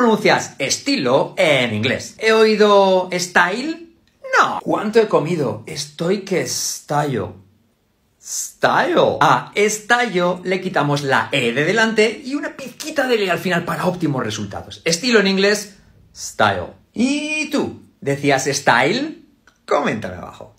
pronuncias estilo en inglés? ¿He oído style? No. ¿Cuánto he comido? Estoy que estallo. Style. A estallo le quitamos la E de delante y una pizquita de L al final para óptimos resultados. Estilo en inglés, style. ¿Y tú? ¿Decías style? Coméntame abajo.